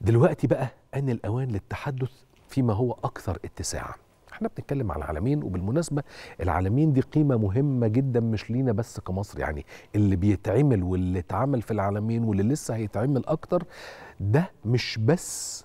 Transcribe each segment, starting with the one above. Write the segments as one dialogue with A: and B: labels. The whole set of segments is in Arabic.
A: دلوقتي بقى ان الاوان للتحدث فيما هو اكثر اتساعا احنا بنتكلم على العالمين وبالمناسبه العالمين دي قيمه مهمه جدا مش لينا بس كمصر يعني اللي بيتعمل واللي اتعمل في العالمين واللي لسه هيتعمل اكتر ده مش بس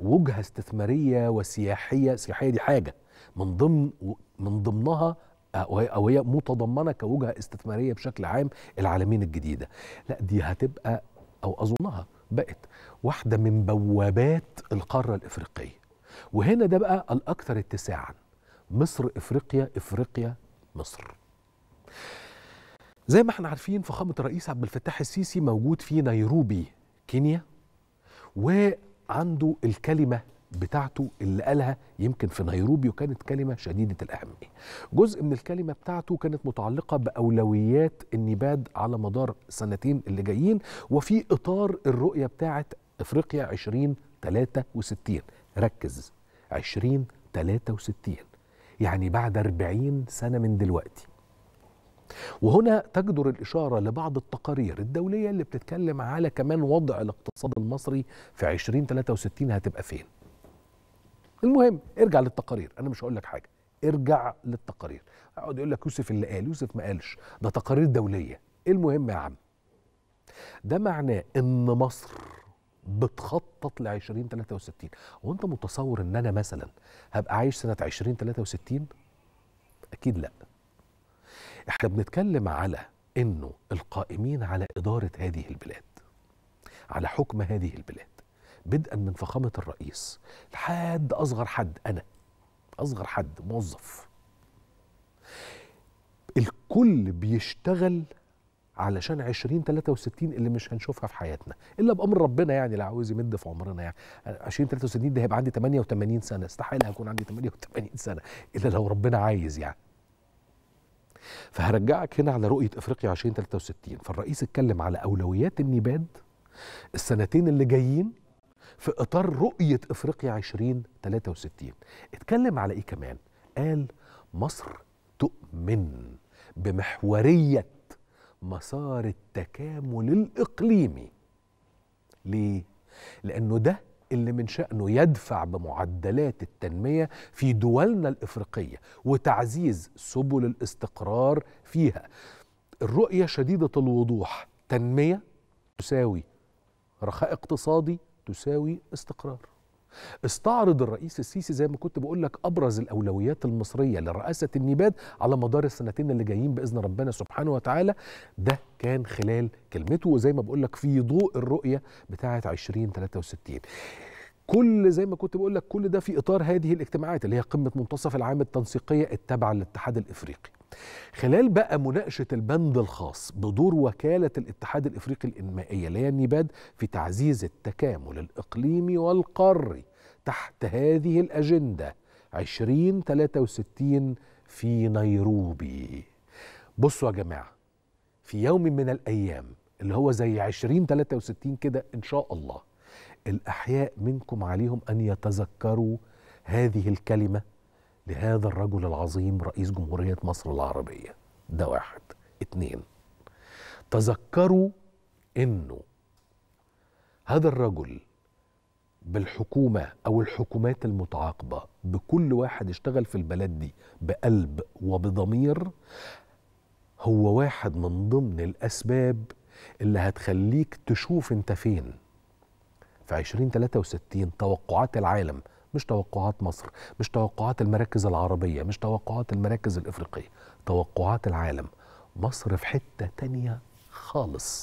A: وجهه استثماريه وسياحيه سياحيه دي حاجه من ضمن من ضمنها او هي متضمنه كوجهه استثماريه بشكل عام العالمين الجديده لا دي هتبقى او اظنها بقت واحدة من بوابات القارة الإفريقية وهنا ده بقى الأكثر اتساعا مصر إفريقيا إفريقيا مصر زي ما احنا عارفين فخامة الرئيس عبد الفتاح السيسي موجود في نيروبي كينيا وعنده الكلمة بتاعته اللي قالها يمكن في نيروبي وكانت كلمه شديده الاهميه. جزء من الكلمه بتاعته كانت متعلقه باولويات النباد على مدار السنتين اللي جايين وفي اطار الرؤيه بتاعه افريقيا 2063 ركز 2063 يعني بعد 40 سنه من دلوقتي. وهنا تجدر الإشارة لبعض التقارير الدولية اللي بتتكلم على كمان وضع الاقتصاد المصري في 2063 هتبقى فين المهم ارجع للتقارير انا مش هقول لك حاجه ارجع للتقارير اقعد يقول لك يوسف اللي قال يوسف ما قالش ده تقارير دوليه ايه المهم يا عم ده معناه ان مصر بتخطط ل 2063 هو انت متصور ان انا مثلا هبقى عايش سنه 2063 اكيد لا احنا بنتكلم على انه القائمين على اداره هذه البلاد على حكم هذه البلاد بدءا من فخامه الرئيس لحد اصغر حد انا اصغر حد موظف الكل بيشتغل علشان ثلاثة وستين اللي مش هنشوفها في حياتنا الا بامر ربنا يعني لا عاوز يمد في عمرنا يعني ثلاثة وستين ده هيبقى عندي 88 سنه استحاله هكون عندي 88 سنه الا لو ربنا عايز يعني فهرجعك هنا على رؤيه افريقيا 2063 فالرئيس اتكلم على اولويات النباد السنتين اللي جايين في اطار رؤيه افريقيا 2063 اتكلم على ايه كمان قال مصر تؤمن بمحوريه مسار التكامل الاقليمي ليه لانه ده اللي من شأنه يدفع بمعدلات التنمية في دولنا الإفريقية وتعزيز سبل الاستقرار فيها الرؤية شديدة الوضوح تنمية تساوي رخاء اقتصادي تساوي استقرار استعرض الرئيس السيسي زي ما كنت بقول لك ابرز الاولويات المصريه لرئاسه النيباد على مدار السنتين اللي جايين باذن ربنا سبحانه وتعالى ده كان خلال كلمته وزي ما بقول لك في ضوء الرؤيه بتاعه 2063 كل زي ما كنت بقول لك كل ده في اطار هذه الاجتماعات اللي هي قمه منتصف العام التنسيقيه التابعه للاتحاد الافريقي. خلال بقى مناقشه البند الخاص بدور وكاله الاتحاد الافريقي الانمائيه اللي هي النيباد في تعزيز التكامل الاقليمي والقاري تحت هذه الاجنده 2063 في نيروبي. بصوا يا جماعه في يوم من الايام اللي هو زي 2063 كده ان شاء الله الأحياء منكم عليهم أن يتذكروا هذه الكلمة لهذا الرجل العظيم رئيس جمهورية مصر العربية ده واحد اتنين تذكروا أنه هذا الرجل بالحكومة أو الحكومات المتعاقبة بكل واحد اشتغل في البلد دي بقلب وبضمير هو واحد من ضمن الأسباب اللي هتخليك تشوف انت فين في 2063 توقعات العالم مش توقعات مصر مش توقعات المراكز العربية مش توقعات المراكز الإفريقية توقعات العالم مصر في حتة تانية خالص